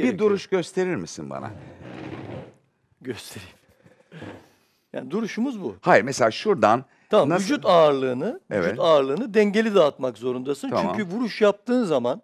Bir duruş gösterir misin bana? Göstereyim. Yani duruşumuz bu. Hayır mesela şuradan Tamam nasıl- vücut ağırlığını Evet. vücut ağırlığını dengeli dağıtmak zorundasın. Tamam. Çünkü vuruş yaptığın zaman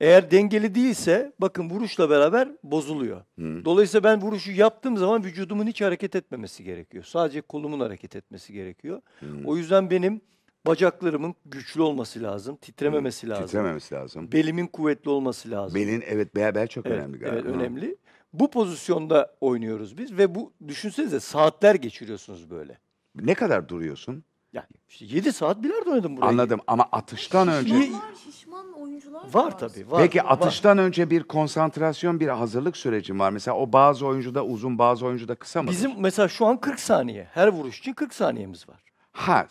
eğer dengeli değilse bakın vuruşla beraber bozuluyor. Dolayısıyla ben vuruşu yaptığım zaman vücudumun hiç hareket etmemesi gerekiyor. Sadece kolumun hareket etmesi gerekiyor. O yüzden benim Bacaklarımın güçlü olması lazım, titrememesi lazım. Titrememesi lazım. Belimin kuvvetli olması lazım. Belin evet bel, bel çok evet, önemli galiba. Evet, önemli. Bu pozisyonda oynuyoruz biz ve bu düşünsenize saatler geçiriyorsunuz böyle. Ne kadar duruyorsun? Yani işte 7 saat bilardo oynadım buraya. Anladım ama atıştan şişman, önce... Şişman oyuncular var. Var tabii. Var, Peki atıştan var. önce bir konsantrasyon, bir hazırlık süreci var. Mesela o bazı oyuncuda uzun, bazı oyuncuda kısa mı? Bizim mesela şu an 40 saniye. Her vuruş için 40 saniyemiz var. Ha.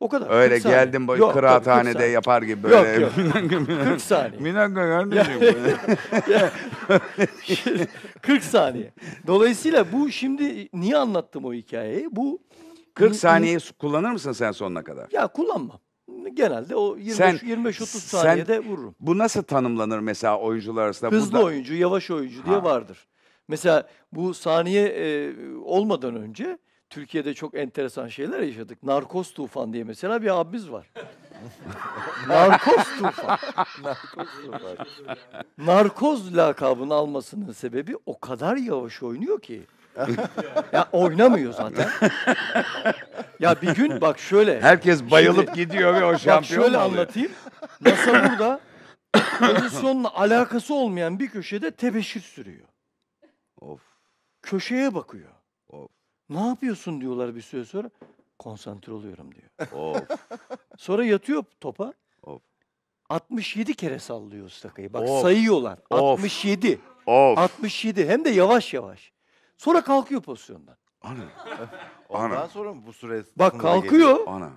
O kadar. Öyle geldim böyle Yok, kıraathanede yapar gibi böyle. Yok yok. 40 saniye. Bir dakika kardeşim. 40 saniye. Dolayısıyla bu şimdi niye anlattım o hikayeyi? Bu 40 saniye kullanır mısın sen sonuna kadar? ya kullanmam. Genelde o 25 30 saniyede vururum. Bu nasıl tanımlanır mesela oyuncular arasında? Hızlı Burada- oyuncu, yavaş oyuncu diye vardır. Mesela bu saniye e, olmadan önce Türkiye'de çok enteresan şeyler yaşadık. Narkoz tufan diye mesela bir abimiz var. Narkoz tufan. Narkoz tufan. Narkoz lakabını almasının sebebi o kadar yavaş oynuyor ki. ya oynamıyor zaten. ya bir gün bak şöyle. Herkes bayılıp şimdi, gidiyor ve o şampiyon Bak şöyle oluyor. anlatayım. NASA burada pozisyonla alakası olmayan bir köşede tebeşir sürüyor. Of. Köşeye bakıyor. Ne yapıyorsun diyorlar bir süre sonra. Konsantre oluyorum diyor. Of. Sonra yatıyor topa. Of. 67 kere sallıyor ıstakayı. Bak Of. sayıyorlar. Of. 67. Of. 67 hem de yavaş yavaş. Sonra kalkıyor pozisyondan. Ana. Ana. Daha sonra mı bu süre? Bak kalkıyor. geliyor? Ana.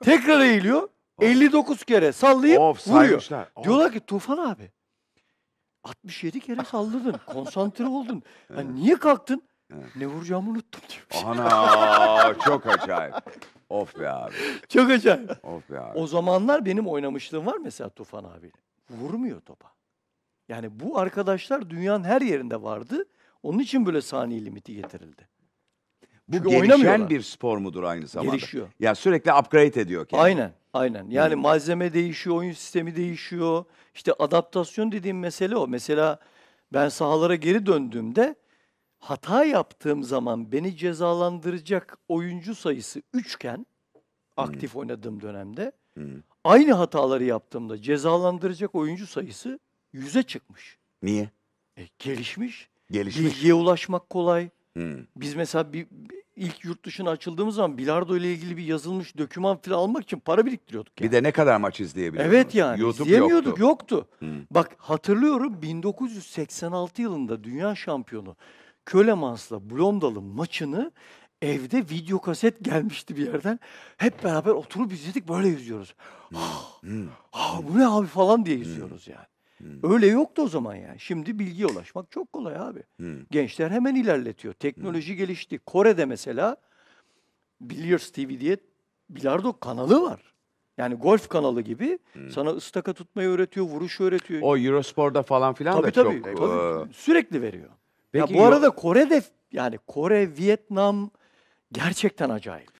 Tekrar eğiliyor. 59 kere sallayıp Of vuruyor. saymışlar. Of. Diyorlar ki Tufan abi 67 kere salladın. konsantre oldun. Hani niye kalktın? Ne vuracağımı unuttum diyor. Şey. Ana çok acayip. Of be abi. Çok acayip. Of be abi. O zamanlar benim oynamışlığım var mesela Tufan abi. Vurmuyor topa. Yani bu arkadaşlar dünyanın her yerinde vardı. Onun için böyle saniye limiti getirildi. Bu Çünkü gelişen bir spor mudur aynı zamanda? Gelişiyor. Ya sürekli upgrade ediyor kendini. Aynen, aynen. Yani hmm. malzeme değişiyor, oyun sistemi değişiyor. İşte adaptasyon dediğim mesele o. Mesela ben sahalara geri döndüğümde hata yaptığım zaman beni cezalandıracak oyuncu sayısı üçken hmm. aktif hmm. oynadığım dönemde hmm. aynı hataları yaptığımda cezalandıracak oyuncu sayısı 100'e çıkmış. Niye? E, gelişmiş. Gelişmiş. Bilgiye ulaşmak kolay. Hmm. Biz mesela bir ilk yurt dışına açıldığımız zaman bilardo ile ilgili bir yazılmış döküman falan almak için para biriktiriyorduk. Yani. Bir de ne kadar maç izleyebiliyorduk. Evet yani YouTube izleyemiyorduk yoktu. yoktu. Hmm. Bak hatırlıyorum 1986 yılında dünya şampiyonu Kölemans'la Blondal'ın maçını evde video kaset gelmişti bir yerden. Hep beraber oturup izledik böyle izliyoruz. Hmm, ha, hmm. ha bu ne abi falan diye izliyoruz hmm, yani. Öyle yoktu o zaman yani. Şimdi bilgiye ulaşmak çok kolay abi. Gençler hemen ilerletiyor. Teknoloji gelişti. Kore'de mesela Billiards TV diye bilardo kanalı var. Yani golf kanalı gibi hmm. sana ıstaka tutmayı öğretiyor, vuruş öğretiyor. O Eurospor'da falan filan tabii, da tabii, çok. Tabii, tabii. E, Sürekli veriyor. Peki, ya bu arada Kore de yani Kore, Vietnam gerçekten acayip.